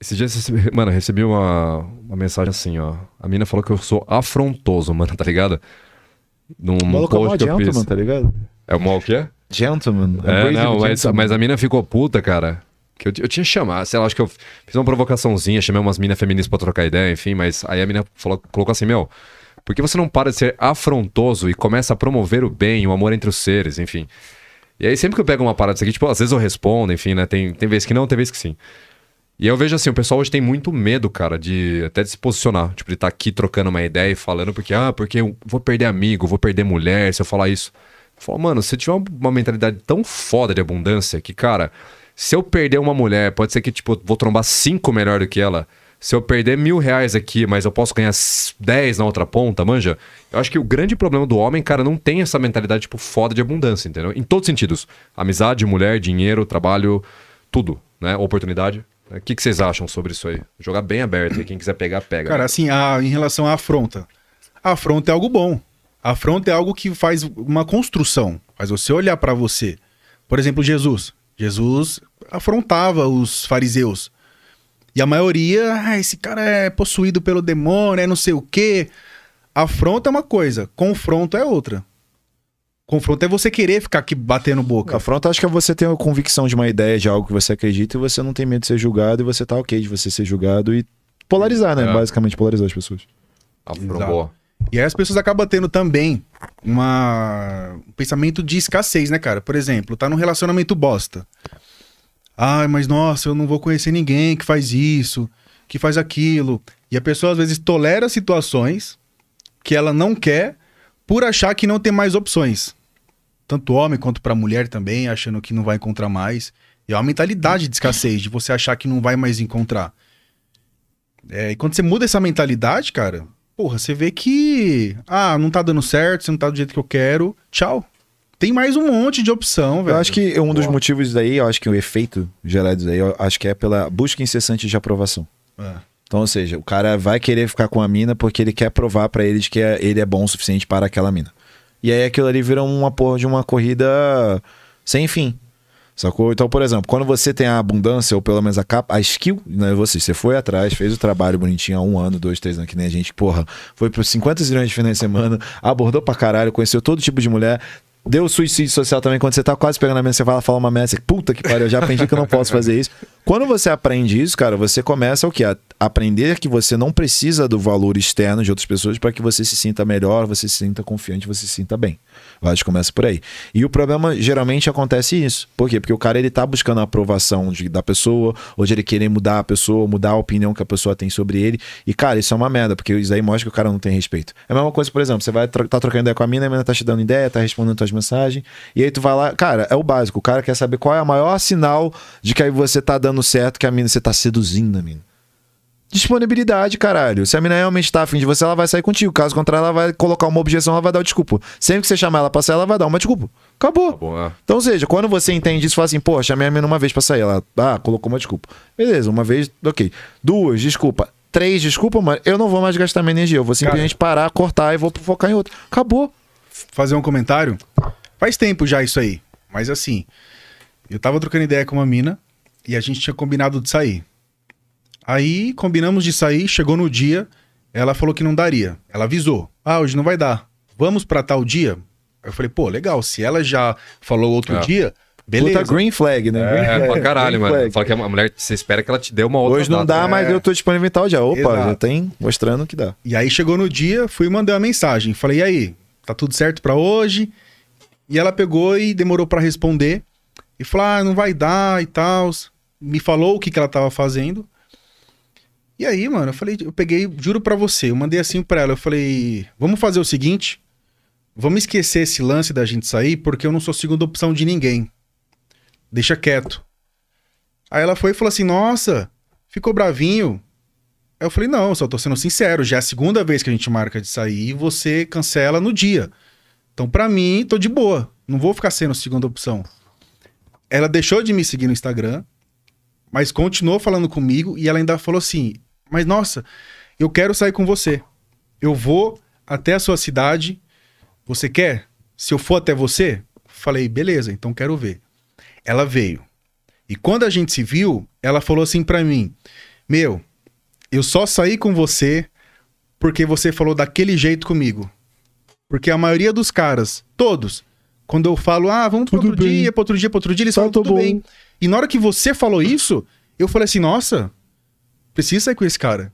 esse dia mano, recebi uma, uma mensagem assim, ó. A mina falou que eu sou afrontoso, mano, tá ligado? Num Maluco, é post que eu tá ligado? É o mal que é? Gentleman. É, é não, mas, mas a mina ficou puta, cara. Que eu, eu tinha chamado, sei lá, acho que eu fiz uma provocaçãozinha, chamei umas minas feministas pra trocar ideia, enfim, mas aí a mina falou, colocou assim, meu, por que você não para de ser afrontoso e começa a promover o bem, o amor entre os seres, enfim. E aí sempre que eu pego uma parada disso aqui, tipo, às vezes eu respondo, enfim, né, tem, tem vezes que não, tem vezes que sim. E eu vejo assim, o pessoal hoje tem muito medo, cara, de até de se posicionar. Tipo, de estar tá aqui trocando uma ideia e falando, porque, ah, porque eu vou perder amigo, vou perder mulher, se eu falar isso. Eu falo, mano, você tiver uma mentalidade tão foda de abundância que, cara, se eu perder uma mulher, pode ser que, tipo, eu vou trombar cinco melhor do que ela. Se eu perder mil reais aqui, mas eu posso ganhar dez na outra ponta, manja? Eu acho que o grande problema do homem, cara, não tem essa mentalidade, tipo, foda de abundância, entendeu? Em todos os sentidos. Amizade, mulher, dinheiro, trabalho, tudo, né? Oportunidade. O que, que vocês acham sobre isso aí? Jogar bem aberto, e quem quiser pegar, pega. Né? Cara, assim, a, em relação à afronta, a afronta é algo bom. A afronta é algo que faz uma construção, faz você olhar para você. Por exemplo, Jesus. Jesus afrontava os fariseus. E a maioria, ah, esse cara é possuído pelo demônio, é não sei o quê. Afronta é uma coisa, confronto é outra confronto é você querer ficar aqui batendo boca. Confronto é, acho que é você ter uma convicção de uma ideia, de algo que você acredita e você não tem medo de ser julgado e você tá ok de você ser julgado e polarizar, né? É. Basicamente polarizar as pessoas. Afrombó. Ah, e aí as pessoas acabam tendo também uma... um pensamento de escassez, né, cara? Por exemplo, tá num relacionamento bosta. Ai, mas nossa, eu não vou conhecer ninguém que faz isso, que faz aquilo. E a pessoa às vezes tolera situações que ela não quer por achar que não tem mais opções tanto homem quanto para mulher também, achando que não vai encontrar mais. É uma mentalidade de escassez, de você achar que não vai mais encontrar. É, e quando você muda essa mentalidade, cara, porra, você vê que. Ah, não tá dando certo, você não tá do jeito que eu quero. Tchau. Tem mais um monte de opção, velho. Eu acho que um dos motivos daí, eu acho que o efeito gerado daí eu acho que é pela busca incessante de aprovação. É. Então, ou seja, o cara vai querer ficar com a mina porque ele quer provar para ele de que é, ele é bom o suficiente para aquela mina. E aí aquilo ali vira uma porra de uma corrida sem fim. Sacou? Então, por exemplo, quando você tem a abundância, ou pelo menos a capa, a skill, né? Você, você foi atrás, fez o trabalho bonitinho há um ano, dois, três anos, que nem a gente, porra, foi para 50 milhões de finais de semana, abordou pra caralho, conheceu todo tipo de mulher, deu suicídio social também, quando você tá quase pegando a mesa, você vai lá falar uma merda, puta que pariu, eu já aprendi que eu não posso fazer isso. Quando você aprende isso, cara, você começa o que? A aprender que você não precisa do valor externo de outras pessoas para que você se sinta melhor, você se sinta confiante, você se sinta bem. A gente que começa por aí. E o problema geralmente acontece isso. Por quê? Porque o cara ele tá buscando a aprovação de, da pessoa, ou de ele querer mudar a pessoa, mudar a opinião que a pessoa tem sobre ele. E, cara, isso é uma merda, porque isso aí mostra que o cara não tem respeito. É a mesma coisa, por exemplo, você vai tro tá trocando ideia com a mina, a mina tá te dando ideia, tá respondendo tuas mensagens, e aí tu vai lá, cara, é o básico. O cara quer saber qual é o maior sinal de que aí você tá dando dando certo que a mina, você tá seduzindo a mina. Disponibilidade, caralho. Se a mina realmente tá afim de você, ela vai sair contigo. Caso contrário, ela vai colocar uma objeção, ela vai dar o desculpa. Sempre que você chamar ela pra sair, ela vai dar uma desculpa. Acabou. é. Então, ou seja, quando você entende isso, fala assim, pô, chamei a mina uma vez pra sair. Ela, ah, colocou uma desculpa. Beleza, uma vez, ok. Duas, desculpa. Três, desculpa, mano. Eu não vou mais gastar minha energia. Eu vou simplesmente Cara, parar, cortar e vou focar em outra. Acabou. Fazer um comentário? Faz tempo já isso aí. Mas assim, eu tava trocando ideia com uma mina e a gente tinha combinado de sair. Aí combinamos de sair, chegou no dia, ela falou que não daria. Ela avisou: "Ah, hoje não vai dar. Vamos para tal dia?" Eu falei: "Pô, legal, se ela já falou outro é. dia, Beleza. Puta green flag, né? É, green é, pra caralho, mano. Flag. Fala que a mulher, você espera que ela te dê uma outra Hoje não data, dá, mas é. eu tô disponível em tal já Opa, Exato. já tem mostrando que dá. E aí chegou no dia, fui mandei uma mensagem. Falei, e aí, tá tudo certo para hoje? E ela pegou e demorou para responder. E falou, ah, não vai dar e tal. Me falou o que, que ela tava fazendo. E aí, mano, eu falei, eu peguei, juro pra você, eu mandei assim pra ela, eu falei, vamos fazer o seguinte, vamos esquecer esse lance da gente sair, porque eu não sou segunda opção de ninguém. Deixa quieto. Aí ela foi e falou assim, nossa, ficou bravinho. Aí eu falei, não, só tô sendo sincero, já é a segunda vez que a gente marca de sair e você cancela no dia. Então, pra mim, tô de boa, não vou ficar sendo segunda opção ela deixou de me seguir no Instagram, mas continuou falando comigo e ela ainda falou assim: Mas nossa, eu quero sair com você. Eu vou até a sua cidade. Você quer? Se eu for até você? Falei, beleza, então quero ver. Ela veio. E quando a gente se viu, ela falou assim para mim: Meu, eu só saí com você porque você falou daquele jeito comigo. Porque a maioria dos caras, todos, quando eu falo, ah, vamos para outro bem. dia, para outro dia, para outro dia, eles tá, falam, tá tudo bom. bem. E na hora que você falou isso, eu falei assim, nossa, precisa sair com esse cara.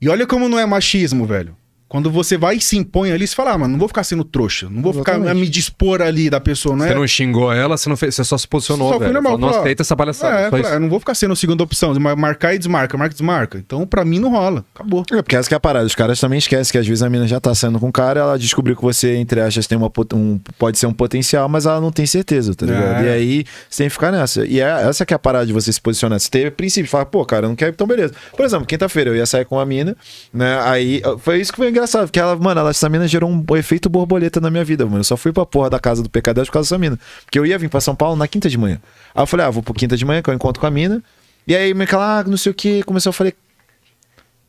E olha como não é machismo, velho. Quando você vai e se impõe ali, você fala, ah, mano, não vou ficar sendo trouxa, não vou Exatamente. ficar a me dispor ali da pessoa, não é? Você não xingou ela, você, não fez, você só se posicionou, só velho. Normal, Fala, não pra... aceita essa palhaçada. É, pra... eu é, não vou ficar sendo segunda opção, marcar e desmarca, marca e desmarca. Então, pra mim, não rola, acabou. É, porque essa que é a parada, os caras também esquecem que às vezes a mina já tá saindo com o cara, ela descobriu que você, entre aspas, tem uma, um, pode ser um potencial, mas ela não tem certeza, tá ligado? É. E aí, você tem que ficar nessa. E é, essa que é a parada de você se posicionar. Você teve princípio, fala, pô, cara, eu não quero, então beleza. Por exemplo, quinta-feira eu ia sair com a mina, né, aí foi isso que foi engraçado, porque ela, mano, ela, essa mina gerou um efeito borboleta na minha vida, mano. Eu só fui pra porra da casa do PK10 por causa dessa mina. Porque eu ia vir pra São Paulo na quinta de manhã. Aí eu falei, ah, vou pro quinta de manhã, que eu encontro com a mina. E aí, me que ah, não sei o que, começou, eu falei,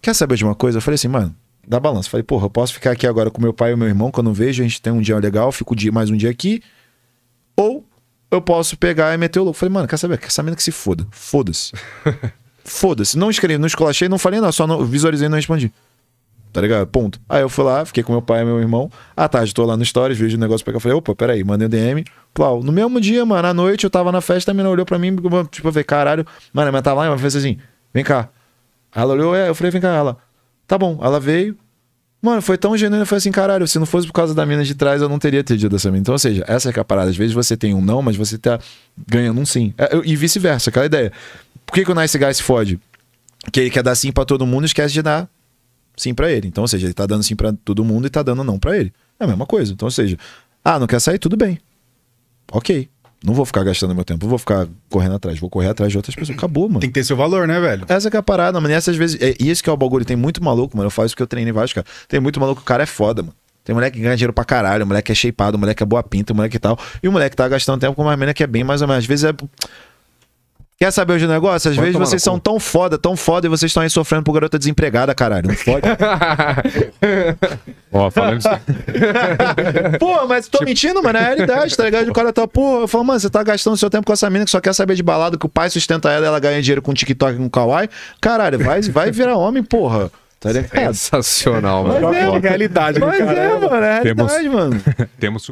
quer saber de uma coisa? Eu falei assim, mano, dá balança. Falei, porra, eu posso ficar aqui agora com meu pai e meu irmão, que eu não vejo, a gente tem um dia legal, fico dia, mais um dia aqui. Ou eu posso pegar e meter o louco. Falei, mano, quer saber? Quer mina que se foda? Foda-se. Foda-se. Não escrevi, não escolachei, não falei, não, só não, visualizei e não respondi tá ligado? Ponto. Aí eu fui lá, fiquei com meu pai e meu irmão. À tarde tô lá no Stories, vejo o um negócio cá Falei, opa, peraí, mandei o um DM. Plau. No mesmo dia, mano, à noite eu tava na festa, a menina olhou pra mim, tipo, eu falei, caralho, mano, mas tava lá, e ela fez assim, vem cá. Ela olhou, é, eu falei, vem cá, ela. Tá bom, ela veio. Mano, foi tão genuíno, foi assim, caralho, se não fosse por causa da mina de trás, eu não teria tido essa mina. Então, ou seja, essa é, é a parada. Às vezes você tem um não, mas você tá ganhando um sim. É, e vice-versa, aquela ideia. Por que, que o Nice Guy se fode? Que ele quer dar sim pra todo mundo e esquece de dar sim para ele. Então, ou seja, ele tá dando sim para todo mundo e tá dando não para ele. É a mesma coisa. Então, ou seja, ah, não quer sair? Tudo bem. Ok. Não vou ficar gastando meu tempo, vou ficar correndo atrás, vou correr atrás de outras pessoas. Acabou, mano. Tem que ter seu valor, né, velho? Essa é a parada, mano. E essas vezes. É, esse que é o bagulho. Tem muito maluco, mano. Eu faço o que eu treino em vários, cara. Tem muito maluco, o cara é foda, mano. Tem moleque que ganha dinheiro pra caralho, moleque que é shapeado, moleque que é boa pinta, moleque e tal. E o moleque tá gastando tempo com uma menina que é bem mais ou menos. Às vezes é. Quer saber o negócio? Às Pode vezes vocês são tão foda, tão foda, e vocês estão aí sofrendo por garota desempregada, caralho. Não fode. Ó, falando isso. Pô, mas tô tipo... mentindo, mano. É a realidade, tá ligado? O cara tá, pô, eu falo, mano, você tá gastando seu tempo com essa mina que só quer saber de balada, que o pai sustenta ela, ela ganha dinheiro com TikTok e com Kawaii. Caralho, vai, vai virar homem, porra. Tá ligado? Sensacional, mano. É, mas é, realidade, Mas é, mano. É realidade, mano. Temos...